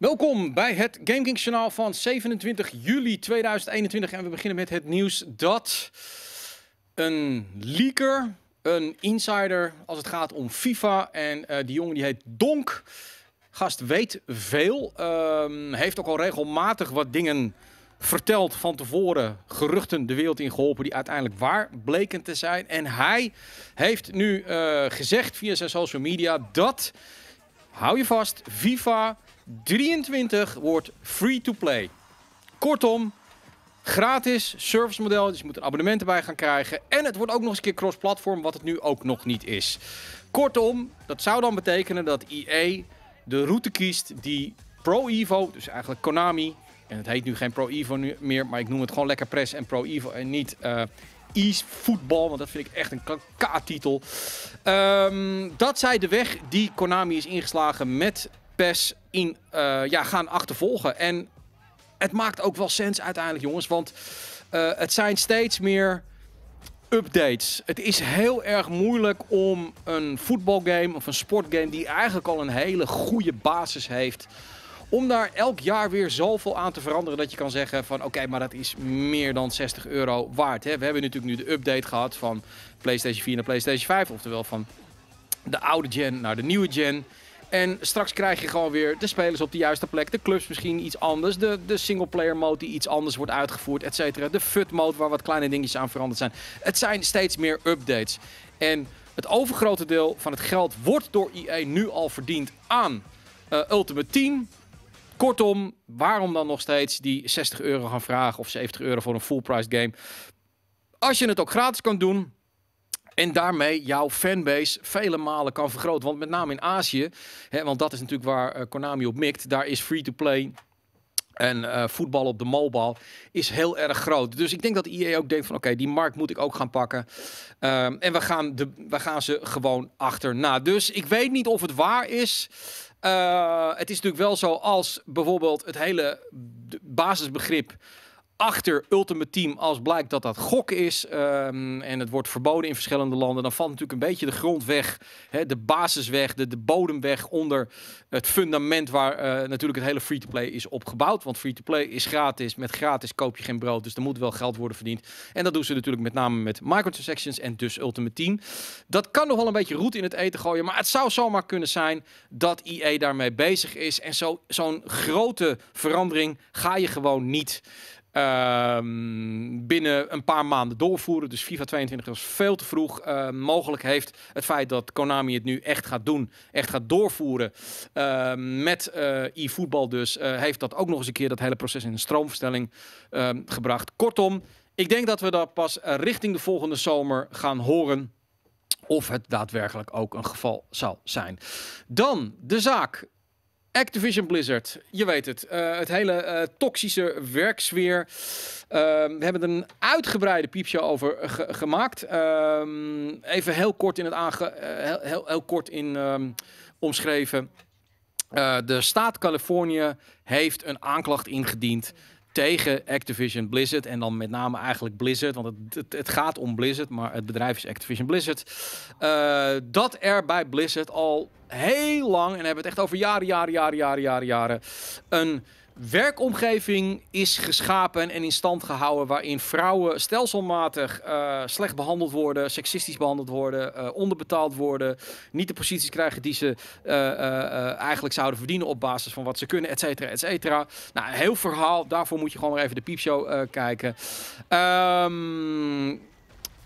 Welkom bij het GameKings kanaal van 27 juli 2021. En we beginnen met het nieuws dat een leaker, een insider als het gaat om FIFA... en eh, die jongen die heet Donk, gast weet veel. Ehm, heeft ook al regelmatig wat dingen verteld van tevoren geruchten de wereld in geholpen die uiteindelijk waar bleken te zijn. En hij heeft nu eh, gezegd via zijn social media dat, hou je vast, FIFA 23 wordt free-to-play. Kortom, gratis service model. Dus je moet een abonnement erbij gaan krijgen. En het wordt ook nog eens een keer cross-platform, wat het nu ook nog niet is. Kortom, dat zou dan betekenen dat EA de route kiest die Pro Evo, dus eigenlijk Konami, en het heet nu geen Pro Evo nu meer, maar ik noem het gewoon lekker Press en Pro Evo en niet uh, e want dat vind ik echt een K-titel. Ehm, dat zij de weg die Konami is ingeslagen met in, uh, ja, gaan achtervolgen. En het maakt ook wel sens uiteindelijk, jongens. Want eh, het zijn steeds meer updates. Het is heel erg moeilijk om een voetbalgame of een sportgame... die eigenlijk al een hele goede basis heeft... om daar elk jaar weer zoveel aan te veranderen... dat je kan zeggen van oké, maar dat is meer dan 60 euro waard. Hè? We hebben natuurlijk nu de update gehad van PlayStation 4 naar PlayStation 5. Oftewel van de oude gen naar de nieuwe gen. En straks krijg je gewoon weer de spelers op de juiste plek. De clubs misschien iets anders. De, de singleplayer mode die iets anders wordt uitgevoerd, et cetera. De FUT mode waar wat kleine dingetjes aan veranderd zijn. Het zijn steeds meer updates. En het overgrote deel van het geld wordt door EA nu al verdiend aan eh, Ultimate Team. Kortom, waarom dan nog steeds die 60 euro gaan vragen of 70 euro voor een full price game? Als je het ook gratis kan doen, en daarmee jouw fanbase vele malen kan vergroten. Want met name in Azië, hè, want dat is natuurlijk waar eh, Konami op mikt, daar is free-to-play en uh, voetbal op de mobile is heel erg groot. Dus ik denk dat IE ook denkt van oké, die markt moet ik ook gaan pakken. Ehm, en we gaan, de, we gaan ze gewoon achterna. Dus ik weet niet of het waar is. Eh, het is natuurlijk wel zo als bijvoorbeeld het hele basisbegrip achter Ultimate Team als blijkt dat dat gok is. Ehm, en het wordt verboden in verschillende landen. Dan valt natuurlijk een beetje de grond weg. Hè, de basis weg. De, de bodem weg onder het fundament waar eh, natuurlijk het hele free-to-play is opgebouwd. Want free-to-play is gratis. Met gratis koop je geen brood. Dus er moet wel geld worden verdiend. En dat doen ze natuurlijk met name met microtransactions en dus Ultimate Team. Dat kan nog wel een beetje roet in het eten gooien. Maar het zou zomaar kunnen zijn dat EA daarmee bezig is. En zo'n grote verandering ga je gewoon niet... Ehm, binnen een paar maanden doorvoeren. Dus FIFA 22 was veel te vroeg. Ehm, mogelijk heeft het feit dat Konami het nu echt gaat doen, echt gaat doorvoeren ehm, met uh, e-voetbal dus, eh, heeft dat ook nog eens een keer dat hele proces in een stroomverstelling gebracht. Kortom, ik denk dat we dat pas eh, richting de volgende zomer gaan horen of het daadwerkelijk ook een geval zal zijn. Dan de zaak Activision Blizzard, je weet het. Eh, het hele eh, toxische werksfeer. Ehm, we hebben een uitgebreide piepje over gemaakt. Ehm, even heel kort in het aange... Eh, heel, heel, kort in ehm, omschreven. de staat Californië heeft een aanklacht ingediend tegen Activision Blizzard. En dan met name eigenlijk Blizzard, want het, het, gaat om Blizzard, maar het bedrijf is Activision Blizzard. Eh, dat er bij Blizzard al heel lang, en hebben we het echt over jaren, jaren, jaren, jaren, jaren, jaren, een werkomgeving is geschapen en in stand gehouden waarin vrouwen stelselmatig eh, slecht behandeld worden, seksistisch behandeld worden, eh, onderbetaald worden, niet de posities krijgen die ze eh, eigenlijk zouden verdienen op basis van wat ze kunnen, et cetera, et cetera. Nou, een heel verhaal, daarvoor moet je gewoon maar even de piepshow kijken. Ehm,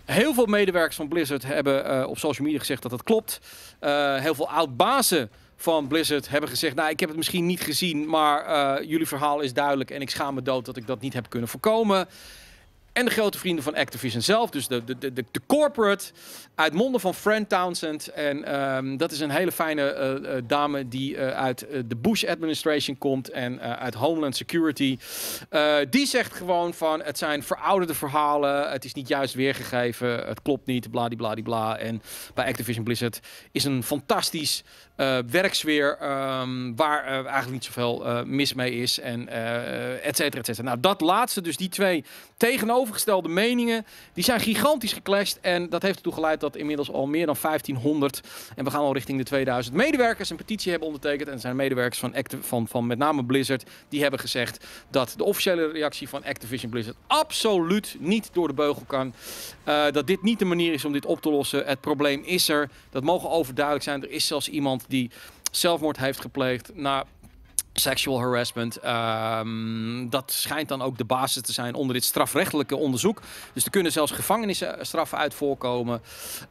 heel veel medewerkers van Blizzard hebben op social media gezegd dat dat klopt. heel veel oud-bazen van Blizzard hebben gezegd... nou, ik heb het misschien niet gezien, maar eh, jullie verhaal is duidelijk... en ik schaam me dood dat ik dat niet heb kunnen voorkomen. En de grote vrienden van Activision zelf. Dus de, de, de, de corporate uit monden van Fran Townsend. En ehm, dat is een hele fijne eh, eh, dame die eh, uit de Bush administration komt. En uit Homeland Security. die zegt gewoon van het zijn verouderde verhalen. Het is niet juist weergegeven. Het klopt niet. Bladibladibla. En bij Activision Blizzard is een fantastisch werksfeer. Ehm, waar eigenlijk niet zoveel mis mee is. En et cetera, et cetera. Nou, dat laatste, dus die twee tegenover overgestelde meningen, die zijn gigantisch geclashed. En dat heeft ertoe geleid dat inmiddels al meer dan 1500, en we gaan al richting de 2000 medewerkers, een petitie hebben ondertekend. En zijn medewerkers van, van, van met name Blizzard, die hebben gezegd dat de officiële reactie van Activision Blizzard absoluut niet door de beugel kan. Eh, dat dit niet de manier is om dit op te lossen. Het probleem is er. Dat mogen overduidelijk zijn. Er is zelfs iemand die zelfmoord heeft gepleegd na sexual harassment. Ehm, dat schijnt dan ook de basis te zijn onder dit strafrechtelijke onderzoek. Dus er kunnen zelfs gevangenisstraffen eh, uit voorkomen.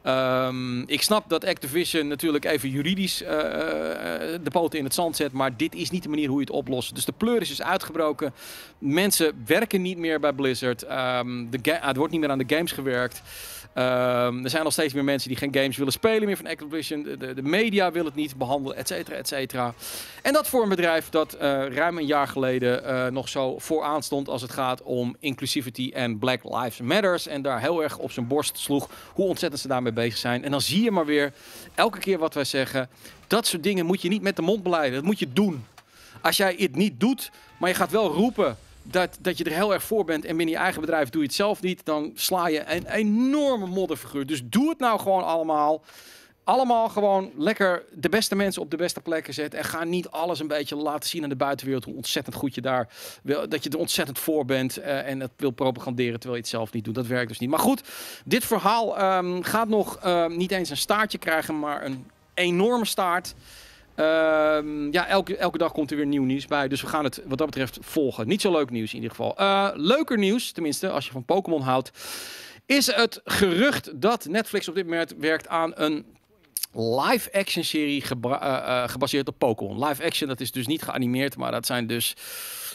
Ehm, ik snap dat Activision natuurlijk even juridisch eh, eh, de poten in het zand zet. Maar dit is niet de manier hoe je het oplost. Dus de pleuris is dus uitgebroken. Mensen werken niet meer bij Blizzard. Um, de het wordt niet meer aan de games gewerkt. Ehm, er zijn nog steeds meer mensen die geen games willen spelen meer van Activision. De, de media wil het niet behandelen, et cetera, et cetera. En dat voor een bedrijf dat eh, ruim een jaar geleden eh, nog zo vooraan stond als het gaat om inclusivity en Black Lives Matters. En daar heel erg op zijn borst sloeg hoe ontzettend ze daarmee bezig zijn. En dan zie je maar weer, elke keer wat wij zeggen, dat soort dingen moet je niet met de mond beleiden. Dat moet je doen. Als jij het niet doet, maar je gaat wel roepen dat, dat je er heel erg voor bent en binnen je eigen bedrijf doe je het zelf niet, dan sla je een enorme modderfiguur. Dus doe het nou gewoon allemaal. Allemaal gewoon lekker de beste mensen op de beste plekken zetten. En ga niet alles een beetje laten zien aan de buitenwereld. Hoe ontzettend goed je daar wil. Dat je er ontzettend voor bent. Eh, en dat wil propaganderen terwijl je het zelf niet doet. Dat werkt dus niet. Maar goed, dit verhaal ehm, gaat nog ehm, niet eens een staartje krijgen. Maar een enorme staart. Ehm, ja, elke, elke dag komt er weer nieuw nieuws bij. Dus we gaan het wat dat betreft volgen. Niet zo leuk nieuws in ieder geval. Eh, leuker nieuws, tenminste, als je van Pokémon houdt. Is het gerucht dat Netflix op dit moment werkt aan een live-action serie eh, eh, gebaseerd op Pokémon. Live-action, dat is dus niet geanimeerd, maar dat zijn dus.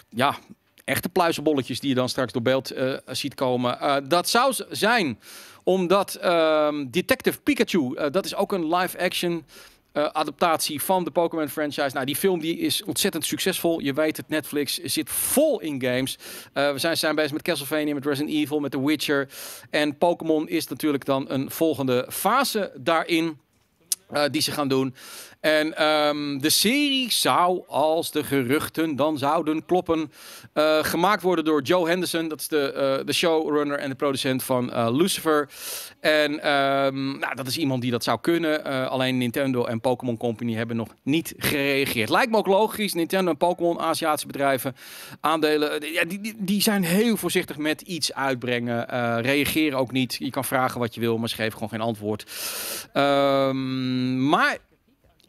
Ja, echte pluizenbolletjes die je dan straks door beeld ziet komen. dat zou zijn omdat ehm, Detective Pikachu, dat is ook een live action eh, adaptatie van de Pokémon franchise. Nou, die film die is ontzettend succesvol. Je weet het, Netflix zit vol in games. Eh, we zijn, zijn bezig met Castlevania, met Resident Evil, met The Witcher. En Pokémon is natuurlijk dan een volgende fase daarin. Eh, die ze gaan doen. En ehm, de serie zou, als de geruchten dan zouden kloppen, eh, gemaakt worden door Joe Henderson. Dat is de, eh, de showrunner en de producent van eh, Lucifer. En ehm, nou, dat is iemand die dat zou kunnen. alleen Nintendo en Pokémon Company hebben nog niet gereageerd. Lijkt me ook logisch. Nintendo en Pokémon, Aziatische bedrijven, aandelen, die, die, die, zijn heel voorzichtig met iets uitbrengen. reageren ook niet. Je kan vragen wat je wil, maar ze geven gewoon geen antwoord. Ehm, maar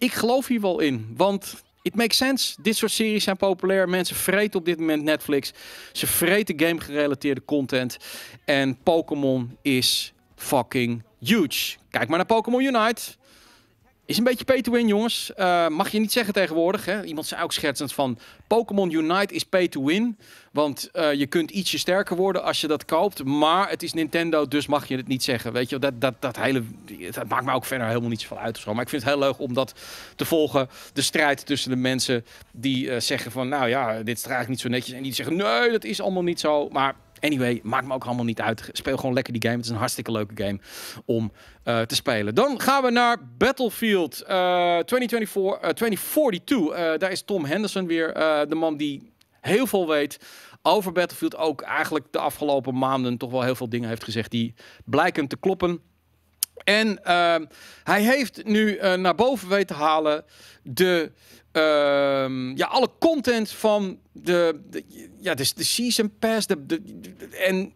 ik geloof hier wel in. Want it makes sense. Dit soort series zijn populair. Mensen vreten op dit moment Netflix. Ze vreten game-gerelateerde content. En Pokémon is fucking huge. Kijk maar naar Pokémon Unite. Is een beetje pay to win, jongens. Eh, mag je niet zeggen tegenwoordig. Hè? Iemand zei ook schertsend van... Pokémon Unite is pay to win. Want eh, je kunt ietsje sterker worden als je dat koopt. Maar het is Nintendo, dus mag je het niet zeggen. Weet je, dat, dat, dat hele... Dat maakt me ook verder helemaal niets van uit. Of zo. Maar ik vind het heel leuk om dat te volgen. De strijd tussen de mensen die eh, zeggen van... Nou ja, dit is eigenlijk niet zo netjes. En die zeggen, nee, dat is allemaal niet zo. Maar Anyway, maakt me ook allemaal niet uit. Speel gewoon lekker die game. Het is een hartstikke leuke game om eh, te spelen. Dan gaan we naar Battlefield 2024, eh, 2042. Eh, daar is Tom Henderson weer de man die heel veel weet over Battlefield. Ook eigenlijk de afgelopen maanden toch wel heel veel dingen heeft gezegd die blijken te kloppen. En ehm, hij heeft nu eh, naar boven weten te halen de, ehm, ja, alle content van de, ja, de, de, season pass. De, en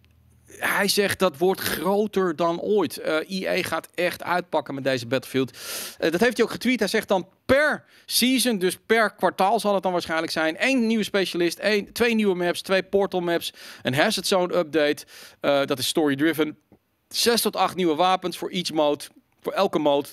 hij zegt dat wordt groter dan ooit. IE eh, gaat echt uitpakken met deze Battlefield. Eh, dat heeft hij ook getweet. Hij zegt dan per season, dus per kwartaal zal het dan waarschijnlijk zijn. Eén nieuwe specialist, één, twee nieuwe maps, twee portal maps, een hazard zone update. dat is story driven zes tot acht nieuwe wapens voor each mode, voor elke mode.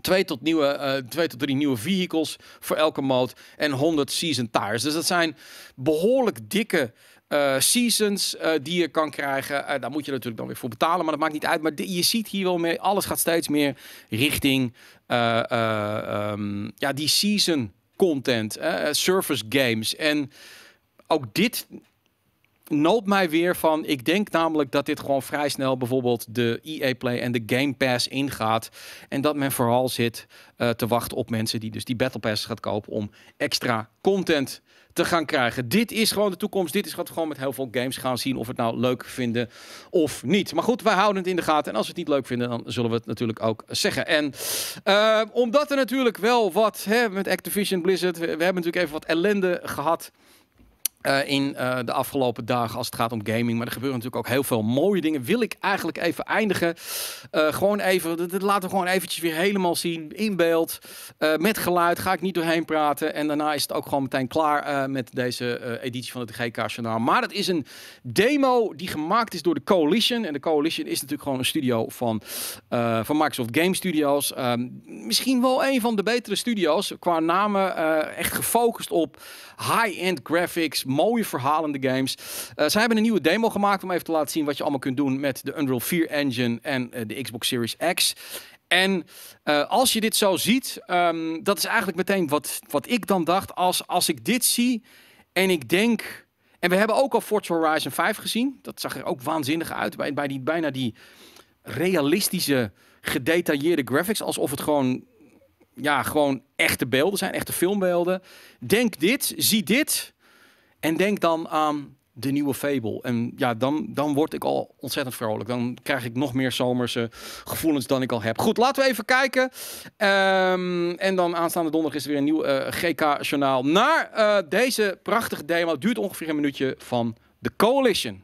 Twee tot, nieuwe, eh, twee tot drie nieuwe vehicles voor elke mode. En 100 season tires. Dus dat zijn behoorlijk dikke eh, seasons eh, die je kan krijgen. daar moet je natuurlijk dan weer voor betalen. Maar dat maakt niet uit. Maar je ziet hier wel mee. Alles gaat steeds meer richting ehm, ja, die season content. surface games. En ook dit noopt mij weer van. Ik denk namelijk dat dit gewoon vrij snel bijvoorbeeld de EA Play en de Game Pass ingaat. En dat men vooral zit eh, te wachten op mensen die dus die Battle Pass gaat kopen om extra content te gaan krijgen. Dit is gewoon de toekomst. Dit is wat we gewoon met heel veel games gaan zien. Of we het nou leuk vinden of niet. Maar goed, wij houden het in de gaten. En als we het niet leuk vinden, dan zullen we het natuurlijk ook zeggen. En eh, omdat er natuurlijk wel wat hè, met Activision Blizzard. we hebben natuurlijk even wat ellende gehad eh, in eh, de afgelopen dagen als het gaat om gaming. Maar er gebeuren natuurlijk ook heel veel mooie dingen. Wil ik eigenlijk even eindigen. Eh, gewoon even, laten we gewoon eventjes weer helemaal zien. In beeld, met geluid. Ga ik niet doorheen praten. En daarna is het ook gewoon meteen klaar met deze editie van het GK Journaal. Maar het is een demo die gemaakt is door de Coalition. En de Coalition is natuurlijk gewoon een studio van, van Microsoft Game Studios. Ehm, misschien wel een van de betere studio's qua namen. echt gefocust op high-end graphics mooie de games. Eh, Ze hebben een nieuwe demo gemaakt om even te laten zien wat je allemaal kunt doen met de Unreal 4 engine en eh, de Xbox Series X. En eh, als je dit zo ziet, ehm, dat is eigenlijk meteen wat, wat ik dan dacht. Als, als ik dit zie en ik denk. En we hebben ook al Forza Horizon 5 gezien. Dat zag er ook waanzinnig uit. Bij, bij die, bijna die realistische, gedetailleerde graphics. Alsof het gewoon, ja, gewoon echte beelden zijn, echte filmbeelden. Denk dit, zie dit. En denk dan aan de nieuwe Fable. En ja, dan, dan word ik al ontzettend vrolijk. Dan krijg ik nog meer zomerse gevoelens dan ik al heb. Goed, laten we even kijken. Ehm, en dan aanstaande donderdag is er weer een nieuw eh, GK-journaal. Naar eh, deze prachtige demo. Duurt ongeveer een minuutje van The Coalition.